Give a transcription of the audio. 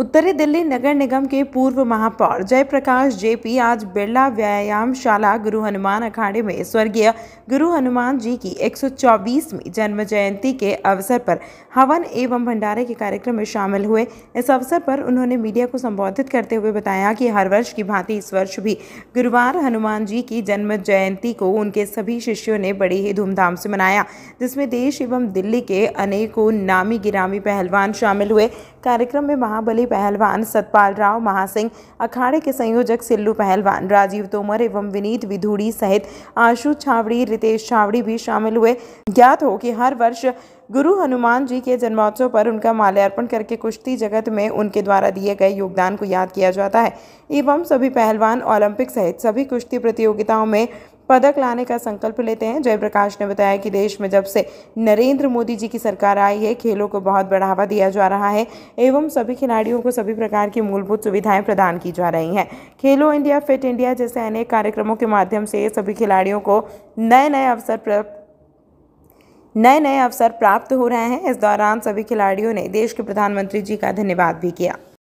उत्तरी दिल्ली नगर निगम के पूर्व महापौर जयप्रकाश जेपी आज बिरला व्यायाम शाला गुरु हनुमान अखाड़े में स्वर्गीय गुरु हनुमान जी की 124वीं जन्म जयंती के अवसर पर हवन एवं भंडारे के कार्यक्रम में शामिल हुए इस अवसर पर उन्होंने मीडिया को संबोधित करते हुए बताया कि हर वर्ष की भांति इस वर्ष भी गुरुवार हनुमान जी की जन्म जयंती को उनके सभी शिष्यों ने बड़ी ही धूमधाम से मनाया जिसमें देश एवं दिल्ली के अनेकों नामी गिरामी पहलवान शामिल हुए कार्यक्रम में महाबली मुरली पहलवान सतपाल राव महासिंह अखाड़े के संयोजक सिल्लू पहलवान राजीव तोमर एवं विनीत विधुड़ी सहित आशु छावड़ी रितेश छावड़ी भी शामिल हुए ज्ञात हो कि हर वर्ष गुरु हनुमान जी के जन्मोत्सव पर उनका माल्यार्पण करके कुश्ती जगत में उनके द्वारा दिए गए योगदान को याद किया जाता है एवं सभी पहलवान ओलंपिक सहित सभी कुश्ती प्रतियोगिताओं में पदक लाने का संकल्प लेते हैं जयप्रकाश ने बताया कि देश में जब से नरेंद्र मोदी जी की सरकार आई है खेलों को बहुत बढ़ावा दिया जा रहा है एवं सभी खिलाड़ियों को सभी प्रकार की मूलभूत सुविधाएं प्रदान की जा रही हैं खेलो इंडिया फिट इंडिया जैसे अनेक कार्यक्रमों के माध्यम से सभी खिलाड़ियों को नए नए अवसर नए नए अवसर प्राप्त हो रहे हैं इस दौरान सभी खिलाड़ियों ने देश के प्रधानमंत्री जी का धन्यवाद भी किया